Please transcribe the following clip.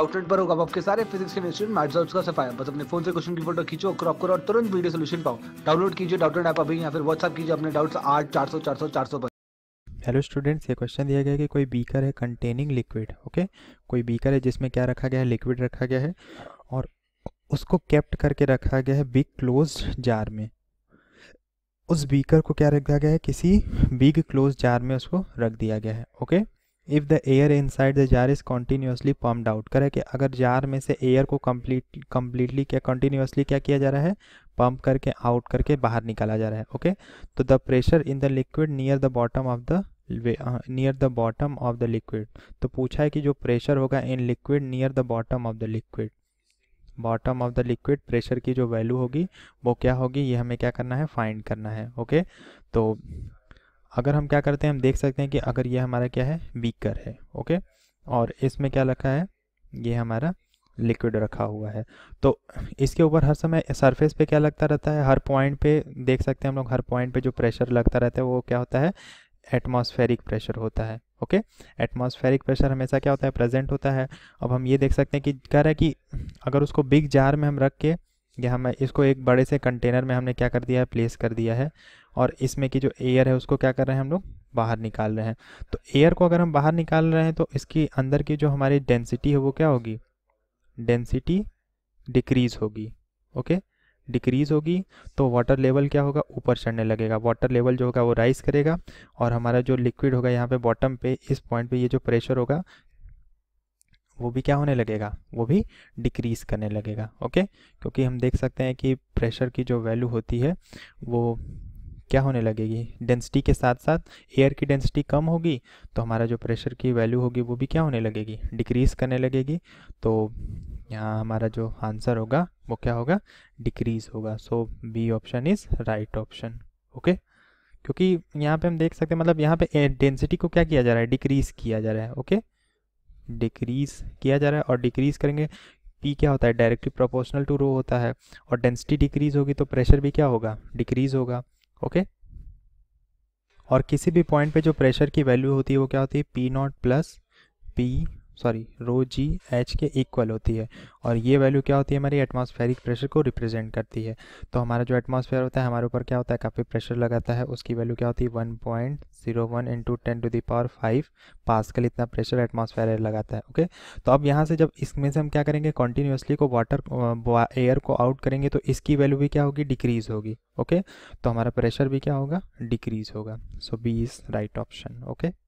Outlet पर होगा आपके सारे फिजिक्स केमिस्ट्री मैथ्स और उसका सफाया बस अपने फोन से क्वेश्चन की फोटो खींचो क्रॉप करो और तुरंत वीडियो सोल्यूशन पाओ डाउनलोड कीजिए डाउटलेट ऐप अभी या फिर व्हाट्सअप कीजिए अपने डाउट्स आठ चार सौ चार सौ चार सौ पर हेलो स्टूडेंट्स ये क्वेश्चन दिया गया है कि कोई बीकर है कंटेनिंग लिक्विड ओके कोई बीकर है जिसमें क्या रखा गया है लिक्विड रखा गया है और उसको कैप्ट करके रखा गया है बिग क्लोज जार में उस बीकर को क्या रखा गया है किसी बिग क्लोज जार में उसको रख दिया गया है okay okay? If the air inside the jar is continuously pumped out करें कि अगर जार में से एयर को कम्प्लीट कम्प्लीटली क्या कंटिन्यूसली क्या किया जा रहा है पम्प करके आउट करके बाहर निकाला जा रहा है ओके तो the pressure in the liquid near the bottom of the near the bottom of the liquid तो पूछा है कि जो प्रेशर होगा in liquid near the bottom of the liquid bottom of the liquid pressure की जो value होगी वो क्या होगी ये हमें क्या करना है फाइंड करना है ओके okay? तो अगर हम क्या करते हैं हम देख सकते हैं कि अगर ये हमारा क्या है वीकर है ओके और इसमें क्या रखा है ये हमारा लिक्विड रखा हुआ है तो इसके ऊपर हर समय सरफेस पे क्या लगता रहता है हर पॉइंट पे देख सकते हैं हम लोग हर पॉइंट पे जो प्रेशर लगता रहता है वो क्या होता है एटमॉस्फेरिक प्रेशर होता है ओके एटमॉस्फेरिक प्रेशर हमेशा क्या होता है प्रेजेंट होता है अब हम ये देख सकते हैं कि कह रहा है कि अगर उसको बिग जार में हम रख के या हम इसको एक बड़े से कंटेनर में हमने क्या कर दिया है प्लेस कर दिया है और इसमें की जो एयर है उसको क्या कर रहे हैं हम लोग बाहर निकाल रहे हैं तो एयर को अगर हम बाहर निकाल रहे हैं तो इसकी अंदर की जो हमारी डेंसिटी है वो क्या होगी डेंसिटी डिक्रीज होगी ओके डिक्रीज होगी तो वाटर लेवल क्या होगा ऊपर चढ़ने लगेगा वाटर लेवल जो होगा वो राइज करेगा और हमारा जो लिक्विड होगा यहाँ पे बॉटम पे इस पॉइंट पे ये जो प्रेशर होगा वो भी क्या होने लगेगा वो भी डिक्रीज करने लगेगा ओके क्योंकि हम देख सकते हैं कि प्रेशर की जो वैल्यू होती है वो क्या होने लगेगी डेंसिटी के साथ साथ एयर की डेंसिटी कम होगी तो हमारा जो प्रेशर की वैल्यू होगी वो भी क्या होने लगेगी डिक्रीज़ करने लगेगी तो यहाँ हमारा जो आंसर होगा वो क्या होगा डिक्रीज़ होगा so B option is right option okay क्योंकि यहाँ पे हम देख सकते हैं मतलब यहाँ पे डेंसिटी को क्या किया जा रहा है डिक्रीज़ किया जा रहा है ओके डिक्रीज़ किया जा रहा है और डिक्रीज़ करेंगे पी क्या होता है डायरेक्टली प्रोपोर्शनल टू रो होता है और डेंसिटी डिक्रीज़ होगी तो प्रेशर भी क्या होगा डिक्रीज़ होगा ओके और किसी भी पॉइंट पे जो प्रेशर की वैल्यू होती है वो क्या होती है P not plus P sorry rho g h के इक्वल होती है और ये वैल्यू क्या होती है हमारी एटमॉस्फेरिक प्रेशर को रिप्रेजेंट करती है तो हमारा जो एटमॉस्फेयर होता है हमारे ऊपर क्या होता है काफ़ी प्रेशर लगाता है उसकी वैल्यू क्या होती है one point zero one into ten to the power five pascal इतना प्रेशर एटमॉस्फेयर लगाता है ओके तो अब यहाँ से जब इसमें से हम क्या करेंगे कॉन्टीन्यूसली को वाटर एयर uh, को आउट करेंगे तो इसकी वैल्यू भी क्या होगी डिक्रीज़ होगी ओके तो हमारा प्रेशर भी क्या होगा डिक्रीज़ होगा so B is right option okay